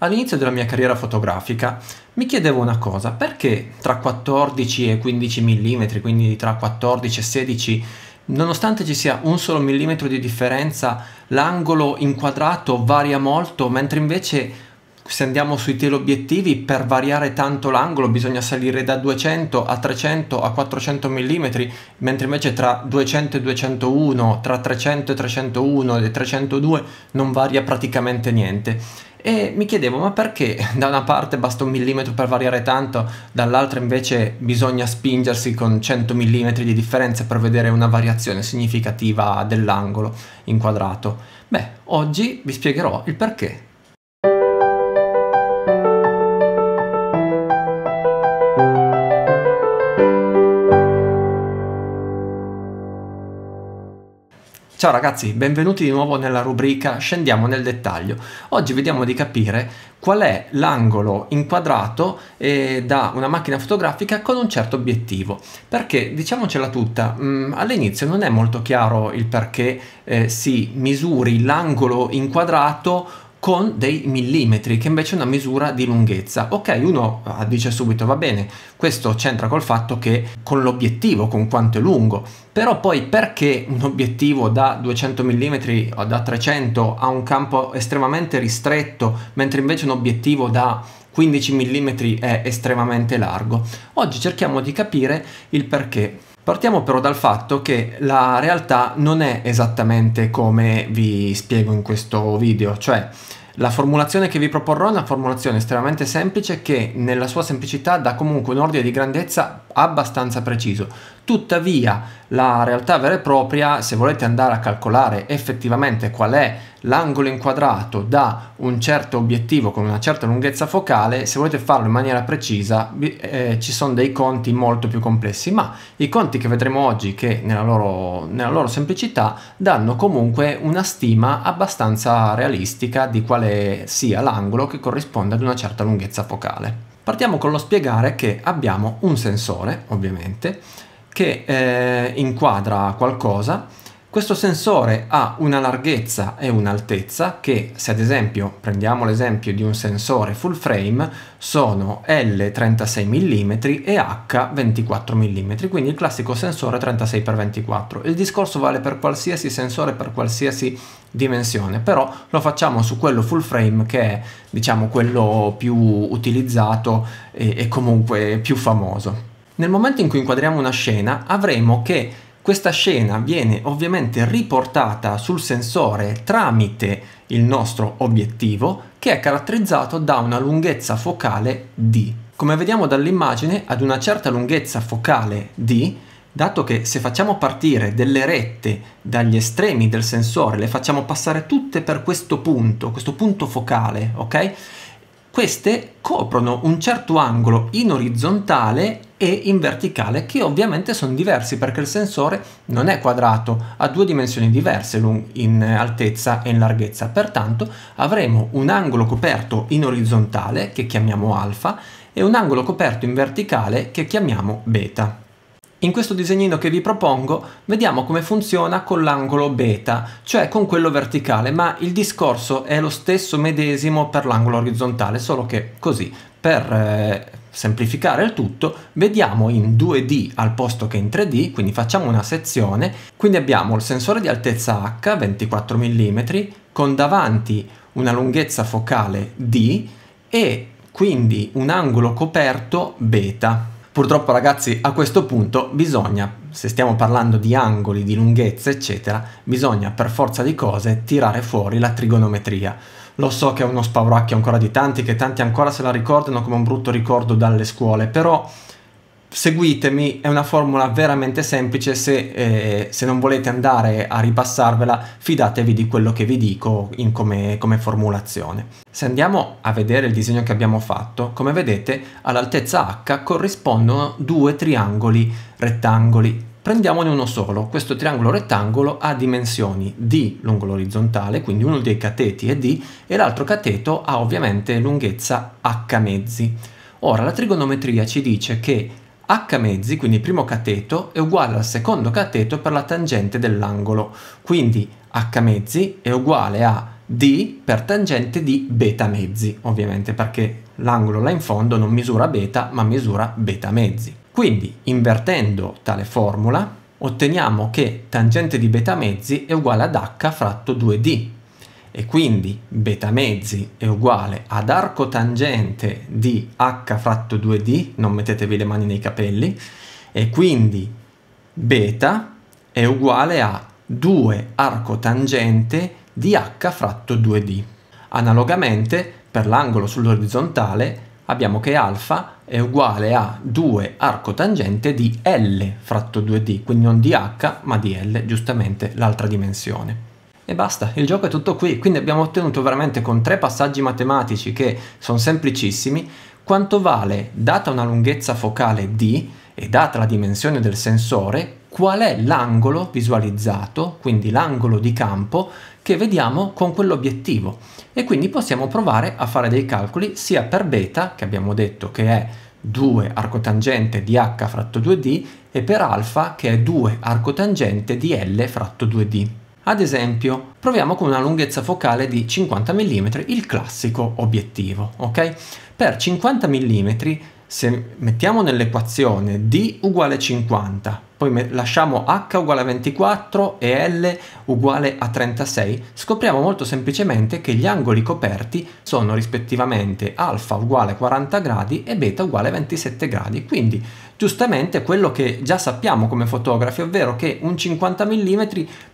All'inizio della mia carriera fotografica mi chiedevo una cosa, perché tra 14 e 15 mm, quindi tra 14 e 16, nonostante ci sia un solo millimetro di differenza, l'angolo inquadrato varia molto, mentre invece se andiamo sui teleobiettivi per variare tanto l'angolo bisogna salire da 200 a 300 a 400 mm mentre invece tra 200 e 201 tra 300 e 301 e 302 non varia praticamente niente e mi chiedevo ma perché da una parte basta un millimetro per variare tanto, dall'altra invece bisogna spingersi con 100 mm di differenza per vedere una variazione significativa dell'angolo inquadrato. Beh, oggi vi spiegherò il perché. Ciao ragazzi, benvenuti di nuovo nella rubrica Scendiamo nel dettaglio. Oggi vediamo di capire qual è l'angolo inquadrato eh, da una macchina fotografica con un certo obiettivo. Perché diciamocela tutta, mm, all'inizio non è molto chiaro il perché eh, si misuri l'angolo inquadrato con dei millimetri, che invece è una misura di lunghezza. Ok, uno ah, dice subito va bene, questo c'entra col fatto che con l'obiettivo, con quanto è lungo, però poi perché un obiettivo da 200 mm o da 300 ha un campo estremamente ristretto, mentre invece un obiettivo da 15 mm è estremamente largo? Oggi cerchiamo di capire il perché. Partiamo però dal fatto che la realtà non è esattamente come vi spiego in questo video, cioè la formulazione che vi proporrò è una formulazione estremamente semplice che nella sua semplicità dà comunque un ordine di grandezza abbastanza preciso. Tuttavia la realtà vera e propria, se volete andare a calcolare effettivamente qual è l'angolo inquadrato da un certo obiettivo con una certa lunghezza focale, se volete farlo in maniera precisa eh, ci sono dei conti molto più complessi, ma i conti che vedremo oggi che nella loro, nella loro semplicità danno comunque una stima abbastanza realistica di quale quale sia l'angolo che corrisponde ad una certa lunghezza focale. Partiamo con lo spiegare che abbiamo un sensore, ovviamente, che eh, inquadra qualcosa questo sensore ha una larghezza e un'altezza che, se ad esempio prendiamo l'esempio di un sensore full frame, sono L36 mm e H24 mm, quindi il classico sensore 36x24. Il discorso vale per qualsiasi sensore, per qualsiasi dimensione, però lo facciamo su quello full frame che è diciamo quello più utilizzato e, e comunque più famoso. Nel momento in cui inquadriamo una scena avremo che questa scena viene ovviamente riportata sul sensore tramite il nostro obiettivo che è caratterizzato da una lunghezza focale D. Come vediamo dall'immagine, ad una certa lunghezza focale D dato che se facciamo partire delle rette dagli estremi del sensore, le facciamo passare tutte per questo punto, questo punto focale, ok? Queste coprono un certo angolo in orizzontale e in verticale che ovviamente sono diversi perché il sensore non è quadrato, ha due dimensioni diverse in altezza e in larghezza, pertanto avremo un angolo coperto in orizzontale che chiamiamo alfa e un angolo coperto in verticale che chiamiamo beta. In questo disegnino che vi propongo vediamo come funziona con l'angolo beta, cioè con quello verticale, ma il discorso è lo stesso medesimo per l'angolo orizzontale, solo che così, per eh, semplificare il tutto, vediamo in 2D al posto che in 3D, quindi facciamo una sezione, quindi abbiamo il sensore di altezza H 24 mm con davanti una lunghezza focale D e quindi un angolo coperto beta. Purtroppo ragazzi a questo punto bisogna, se stiamo parlando di angoli, di lunghezze eccetera, bisogna per forza di cose tirare fuori la trigonometria. Lo so che è uno spauracchio ancora di tanti, che tanti ancora se la ricordano come un brutto ricordo dalle scuole, però seguitemi, è una formula veramente semplice, se, eh, se, non volete andare a ripassarvela fidatevi di quello che vi dico come, come formulazione. Se andiamo a vedere il disegno che abbiamo fatto, come vedete all'altezza H corrispondono due triangoli rettangoli. Prendiamone uno solo, questo triangolo rettangolo ha dimensioni D lungo l'orizzontale, quindi uno dei cateti è D, e l'altro cateto ha ovviamente lunghezza H mezzi. Ora, la trigonometria ci dice che h mezzi, quindi primo cateto, è uguale al secondo cateto per la tangente dell'angolo, quindi h mezzi è uguale a d per tangente di beta mezzi, ovviamente perché l'angolo là in fondo non misura beta ma misura beta mezzi. Quindi invertendo tale formula otteniamo che tangente di beta mezzi è uguale ad h fratto 2d, e quindi beta mezzi è uguale ad arco tangente di h fratto 2d, non mettetevi le mani nei capelli, e quindi beta è uguale a 2 arco tangente di h fratto 2d. Analogamente, per l'angolo sull'orizzontale abbiamo che alfa è uguale a 2 arco tangente di L fratto 2D, quindi non di H ma di L, giustamente l'altra dimensione. E basta, il gioco è tutto qui, quindi abbiamo ottenuto veramente con tre passaggi matematici che sono semplicissimi quanto vale, data una lunghezza focale d e data la dimensione del sensore, qual è l'angolo visualizzato, quindi l'angolo di campo, che vediamo con quell'obiettivo. E quindi possiamo provare a fare dei calcoli sia per beta, che abbiamo detto che è 2 arcotangente di h fratto 2d, e per alfa, che è 2 arcotangente di l fratto 2d. Ad esempio, proviamo con una lunghezza focale di 50 mm il classico obiettivo, ok? Per 50 mm, se mettiamo nell'equazione d uguale 50 poi lasciamo h uguale a 24 e l uguale a 36, scopriamo molto semplicemente che gli angoli coperti sono rispettivamente alfa uguale a 40 gradi e beta uguale a 27 gradi, quindi giustamente quello che già sappiamo come fotografi, ovvero che un 50 mm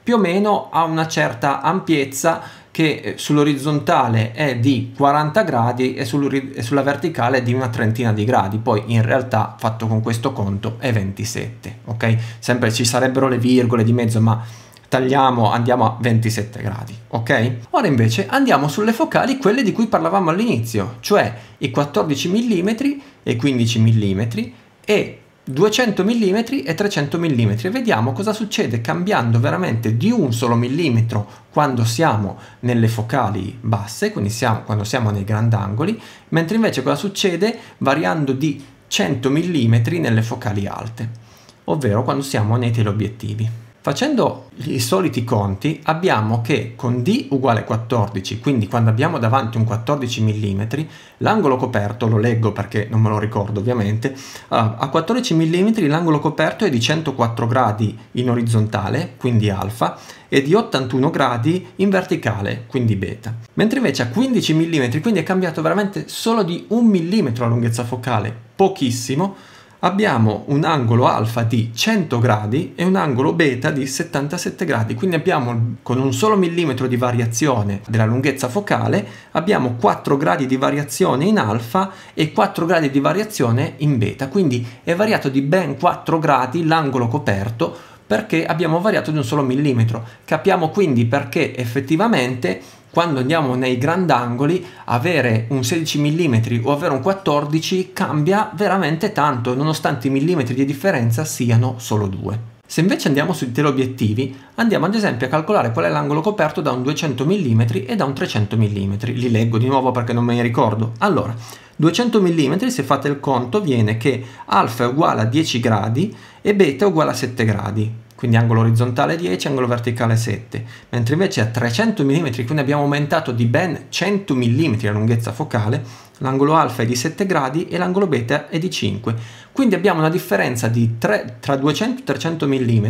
più o meno ha una certa ampiezza che eh, sull'orizzontale è di 40 gradi e, sulla verticale di una trentina di gradi, poi in realtà fatto con questo conto è 27, ok? Sempre ci sarebbero le virgole di mezzo, ma tagliamo, andiamo a 27 gradi, ok? Ora invece andiamo sulle focali, quelle di cui parlavamo all'inizio, cioè i 14 mm e 15 mm e 200 mm e 300 mm e vediamo cosa succede cambiando veramente di un solo millimetro quando siamo nelle focali basse, quindi siamo, quando siamo nei grandangoli, mentre invece cosa succede variando di 100 mm nelle focali alte, ovvero quando siamo nei teleobiettivi. Facendo i soliti conti abbiamo che con D uguale 14, quindi quando abbiamo davanti un 14 mm, l'angolo coperto, lo leggo perché non me lo ricordo ovviamente, eh, a 14 mm l'angolo coperto è di 104 gradi in orizzontale, quindi alfa, e di 81 gradi in verticale, quindi beta. Mentre invece a 15 mm, quindi è cambiato veramente solo di un millimetro la lunghezza focale, pochissimo, abbiamo un angolo alfa di 100 gradi e un angolo beta di 77 gradi, quindi abbiamo con un solo millimetro di variazione della lunghezza focale abbiamo 4 gradi di variazione in alfa e 4 gradi di variazione in beta, quindi è variato di ben 4 gradi l'angolo coperto perché abbiamo variato di un solo millimetro. Capiamo quindi perché effettivamente quando andiamo nei grandangoli avere un 16 mm o avere un 14 cambia veramente tanto nonostante i millimetri di differenza siano solo due. Se invece andiamo sui teleobiettivi, andiamo ad esempio a calcolare qual è l'angolo coperto da un 200 mm e da un 300 mm. Li leggo di nuovo perché non me ne ricordo. Allora, 200 mm se fate il conto viene che alfa è uguale a 10 gradi e beta è uguale a 7 gradi quindi angolo orizzontale 10, angolo verticale 7, mentre invece a 300 mm, quindi abbiamo aumentato di ben 100 mm la lunghezza focale, l'angolo alfa è di 7 gradi e l'angolo beta è di 5, quindi abbiamo una differenza 3, tra 200 e 300 mm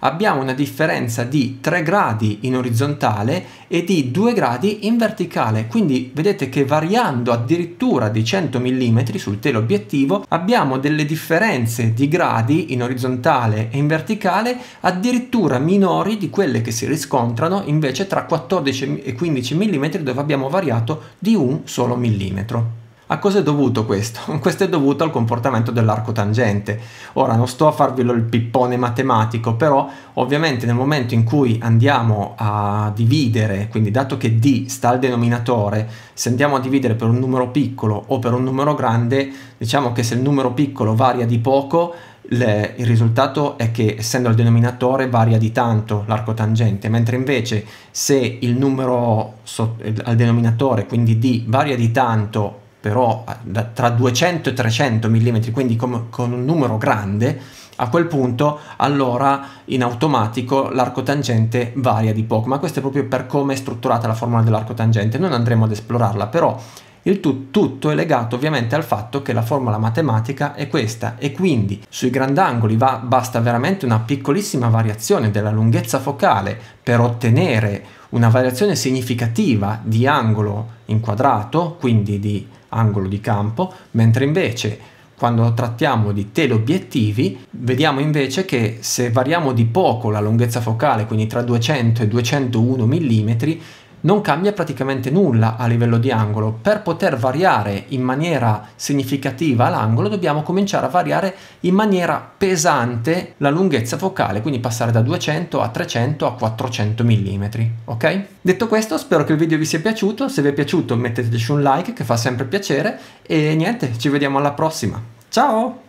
abbiamo una differenza di 3 gradi in orizzontale e di 2 gradi in verticale, quindi vedete che variando addirittura di 100 mm sul teleobiettivo abbiamo delle differenze di gradi in orizzontale e in verticale addirittura minori di quelle che si riscontrano invece tra 14 e 15 mm dove abbiamo variato di un solo millimetro. A cosa è dovuto questo? Questo è dovuto al comportamento dell'arco tangente. Ora non sto a farvi il pippone matematico, però ovviamente nel momento in cui andiamo a dividere, quindi dato che d sta al denominatore, se andiamo a dividere per un numero piccolo o per un numero grande, diciamo che se il numero piccolo varia di poco, le, il risultato è che essendo il denominatore varia di tanto l'arco tangente, mentre invece se il numero so, al denominatore, quindi d, varia di tanto però ah, tra 200 e 300 mm, quindi com, con un numero grande, a quel punto allora in automatico l'arco tangente varia di poco, ma questo è proprio per come è strutturata la formula dell'arco tangente, non andremo ad esplorarla, però il tu, tutto è legato ovviamente al fatto che la formula matematica è questa e quindi sui grandangoli va, basta veramente una piccolissima variazione della lunghezza focale per ottenere una variazione significativa di angolo inquadrato, quindi di angolo di campo, mentre invece quando trattiamo di teleobiettivi vediamo invece che se variamo di poco la lunghezza focale, quindi tra 200 e 201 mm, non cambia praticamente nulla a livello di angolo. Per poter variare in maniera significativa l'angolo dobbiamo cominciare a variare in maniera pesante la lunghezza focale, quindi passare da 200 a 300 a 400 mm, ok? Detto questo spero che il video vi sia piaciuto, se vi è piaciuto metteteci un like che fa sempre piacere e niente, ci vediamo alla prossima. Ciao!